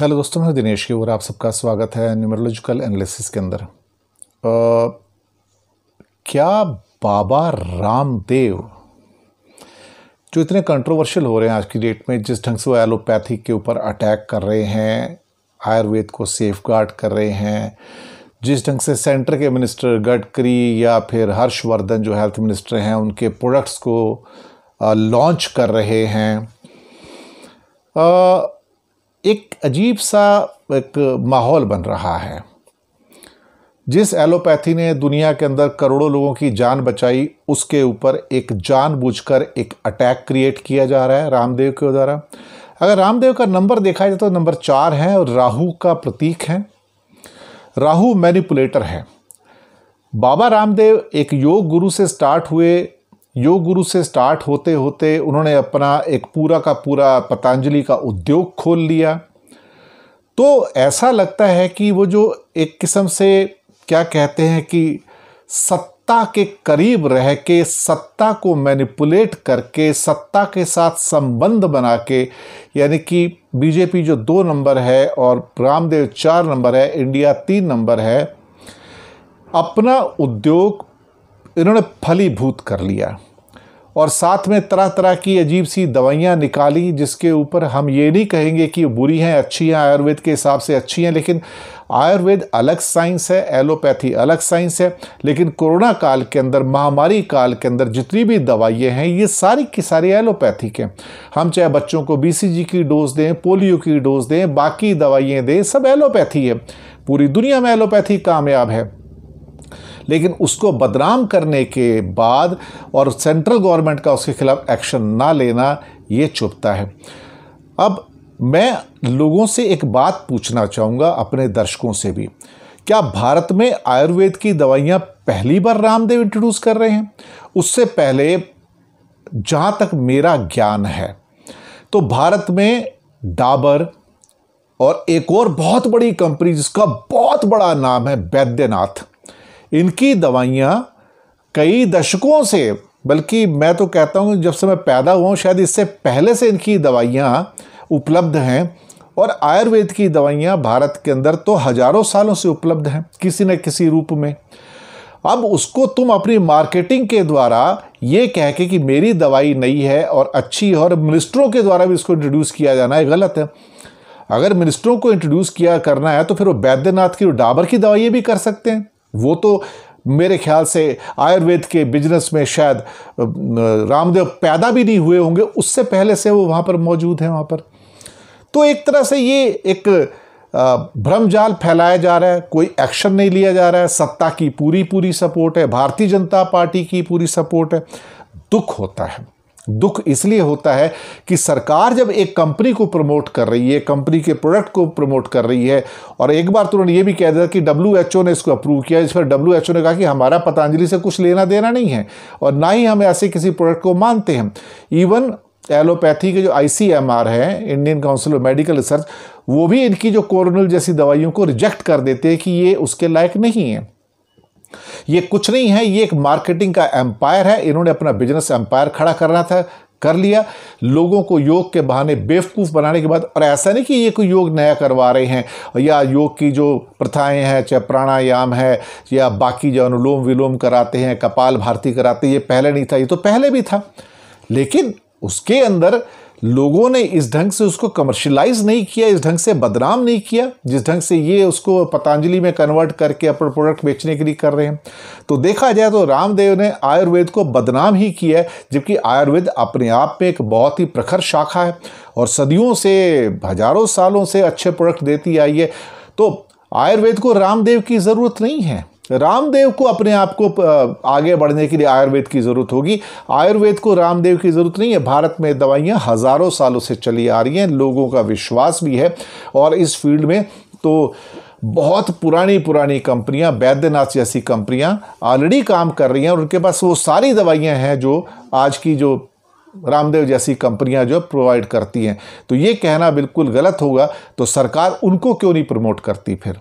hello दोस्तों मैं दिनेश की और आप सबका स्वागत है न्यूमरोलॉजिकल एनालिसिस के अंदर आ, क्या बाबा रामदेव जो इतने कंट्रोवर्शियल हो रहे हैं आज की डेट में जिस ढंग से वो एलोपैथी के ऊपर अटैक कर रहे हैं आयुर्वेद को सेफ कर रहे हैं जिस ढंग से सेंटर के मिनिस्टर गडकरी या फिर हर्षवर्धन जो हेल्थ मिनिस्टर हैं उनके प्रोडक्ट्स को लॉन्च कर रहे हैं आ, एक अजीब सा एक माहौल बन रहा है जिस एलोपैथी ने दुनिया के अंदर करोड़ों लोगों की जान बचाई उसके ऊपर एक जानबूझकर एक अटैक क्रिएट किया जा रहा है रामदेव के द्वारा अगर रामदेव का नंबर देखा जाए तो नंबर चार है और राहु का प्रतीक है राहु मैनिपुलेटर है बाबा रामदेव एक योग गुरु से स्टार्ट हुए योग गुरु से स्टार्ट होते होते उन्होंने अपना एक पूरा का पूरा पतंजलि का उद्योग खोल लिया तो ऐसा लगता है कि वो जो एक किस्म से क्या कहते हैं कि सत्ता के करीब रह के सत्ता को मैनिपुलेट करके सत्ता के साथ संबंध बना के यानी कि बीजेपी जो दो नंबर है और रामदेव चार नंबर है इंडिया तीन नंबर है अपना उद्योग इन्होंने फलीभूत कर लिया और साथ में तरह तरह की अजीब सी दवाइयाँ निकाली जिसके ऊपर हम ये नहीं कहेंगे कि बुरी हैं अच्छी हैं आयुर्वेद के हिसाब से अच्छी हैं लेकिन आयुर्वेद अलग साइंस है एलोपैथी अलग साइंस है लेकिन कोरोना काल के अंदर महामारी काल के अंदर जितनी भी दवाइयाँ हैं ये सारी की सारी एलोपैथिक हैं हम चाहे बच्चों को बी की डोज़ दें पोलियो की डोज़ दें बाकी दवाइयाँ दें सब एलोपैथी है पूरी दुनिया में एलोपैथी कामयाब है लेकिन उसको बदनाम करने के बाद और सेंट्रल गवर्नमेंट का उसके खिलाफ एक्शन ना लेना ये चुपता है अब मैं लोगों से एक बात पूछना चाहूँगा अपने दर्शकों से भी क्या भारत में आयुर्वेद की दवाइयाँ पहली बार रामदेव इंट्रोड्यूस कर रहे हैं उससे पहले जहाँ तक मेरा ज्ञान है तो भारत में डाबर और एक और बहुत बड़ी कंपनी जिसका बहुत बड़ा नाम है बैद्यनाथ इनकी दवाइयाँ कई दशकों से बल्कि मैं तो कहता हूँ जब से मैं पैदा हुआ हूँ शायद इससे पहले से इनकी दवाइयाँ उपलब्ध हैं और आयुर्वेद की दवाइयाँ भारत के अंदर तो हजारों सालों से उपलब्ध हैं किसी न किसी रूप में अब उसको तुम अपनी मार्केटिंग के द्वारा ये कह के कि मेरी दवाई नई है और अच्छी है और मिनिस्टरों के द्वारा भी इसको इंट्रोड्यूस किया जाना है गलत है अगर मिनिस्टरों को इंट्रोड्यूस किया करना है तो फिर वो बैद्यनाथ की डाबर की दवाइयाँ भी कर सकते हैं वो तो मेरे ख्याल से आयुर्वेद के बिजनेस में शायद रामदेव पैदा भी नहीं हुए होंगे उससे पहले से वो वहाँ पर मौजूद हैं वहाँ पर तो एक तरह से ये एक भ्रम जाल फैलाया जा रहा है कोई एक्शन नहीं लिया जा रहा है सत्ता की पूरी पूरी सपोर्ट है भारतीय जनता पार्टी की पूरी सपोर्ट है दुख होता है दुख इसलिए होता है कि सरकार जब एक कंपनी को प्रमोट कर रही है कंपनी के प्रोडक्ट को प्रमोट कर रही है और एक बार तो उन्होंने ये भी कह दिया कि डब्ल्यू ने इसको अप्रूव किया इस पर डब्ल्यू ने कहा कि हमारा पतंजलि से कुछ लेना देना नहीं है और ना ही हम ऐसे किसी प्रोडक्ट को मानते हैं इवन एलोपैथी के जो आई है Indian council of medical research वो भी इनकी जो कोरोनल जैसी दवाइयों को रिजेक्ट कर देते हैं कि ये उसके लायक नहीं है ये कुछ नहीं है ये एक मार्केटिंग का एम्पायर है इन्होंने अपना बिजनेस एम्पायर खड़ा करना था कर लिया लोगों को योग के बहाने बेवकूफ़ बनाने के बाद और ऐसा नहीं कि ये कोई योग नया करवा रहे हैं या योग की जो प्रथाएं हैं चाहे प्राणायाम है या बाकी जो अनुलोम विलोम कराते हैं कपाल भारती कराते हैं ये पहले नहीं था ये तो पहले भी था लेकिन उसके अंदर लोगों ने इस ढंग से उसको कमर्शलाइज नहीं किया इस ढंग से बदनाम नहीं किया जिस ढंग से ये उसको पतंजलि में कन्वर्ट करके अपने प्रोडक्ट बेचने के लिए कर रहे हैं तो देखा जाए तो रामदेव ने आयुर्वेद को बदनाम ही किया है जबकि आयुर्वेद अपने आप में एक बहुत ही प्रखर शाखा है और सदियों से हजारों सालों से अच्छे प्रोडक्ट देती आई है तो आयुर्वेद को रामदेव की ज़रूरत नहीं है रामदेव को अपने आप को आगे बढ़ने के लिए आयुर्वेद की ज़रूरत होगी आयुर्वेद को रामदेव की ज़रूरत नहीं है भारत में दवाइयाँ हज़ारों सालों से चली आ रही हैं लोगों का विश्वास भी है और इस फील्ड में तो बहुत पुरानी पुरानी कंपनियां वैद्यनाथ जैसी कंपनियां ऑलरेडी काम कर रही हैं और उनके पास वो सारी दवाइयां हैं जो आज की जो रामदेव जैसी कंपनियां जो प्रोवाइड करती हैं तो ये कहना बिल्कुल गलत होगा तो सरकार उनको क्यों नहीं प्रमोट करती फिर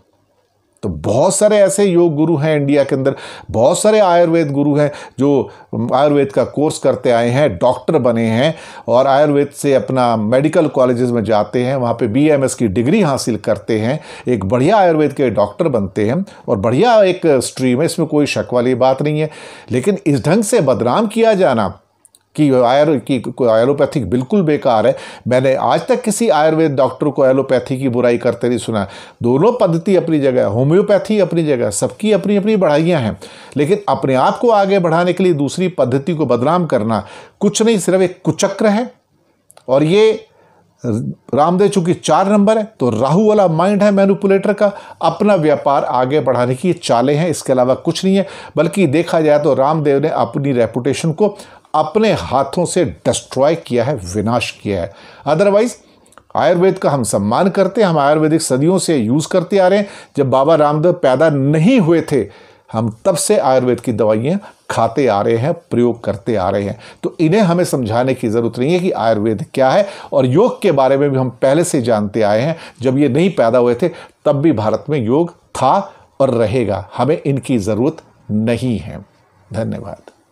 तो बहुत सारे ऐसे योग गुरु हैं इंडिया के अंदर बहुत सारे आयुर्वेद गुरु हैं जो आयुर्वेद का कोर्स करते आए हैं डॉक्टर बने हैं और आयुर्वेद से अपना मेडिकल कॉलेजेस में जाते हैं वहाँ पे बीएमएस की डिग्री हासिल करते हैं एक बढ़िया आयुर्वेद के डॉक्टर बनते हैं और बढ़िया एक स्ट्रीम है इसमें कोई शक वाली बात नहीं है लेकिन इस ढंग से बदनाम किया जाना कि आयर की आयुर्पैथिक बिल्कुल बेकार है मैंने आज तक किसी आयुर्वेद डॉक्टर को एलोपैथी की बुराई करते नहीं सुना दोनों पद्धति अपनी जगह होम्योपैथी अपनी जगह सबकी अपनी अपनी बढ़ाइयाँ हैं लेकिन अपने आप को आगे बढ़ाने के लिए दूसरी पद्धति को बदनाम करना कुछ नहीं सिर्फ एक कुचक्र है और ये रामदेव चूंकि चार नंबर है तो राहु वाला माइंड है मैनुपुलेटर का अपना व्यापार आगे बढ़ाने की चालें हैं इसके अलावा कुछ नहीं है बल्कि देखा जाए तो रामदेव ने अपनी रेपुटेशन को अपने हाथों से डिस्ट्रॉय किया है विनाश किया है अदरवाइज आयुर्वेद का हम सम्मान करते हैं हम आयुर्वेदिक सदियों से यूज़ करते आ रहे हैं जब बाबा रामदेव पैदा नहीं हुए थे हम तब से आयुर्वेद की दवाइयाँ खाते आ रहे हैं प्रयोग करते आ रहे हैं तो इन्हें हमें समझाने की ज़रूरत नहीं है कि आयुर्वेद क्या है और योग के बारे में भी हम पहले से जानते आए हैं जब ये नहीं पैदा हुए थे तब भी भारत में योग था और रहेगा हमें इनकी ज़रूरत नहीं है धन्यवाद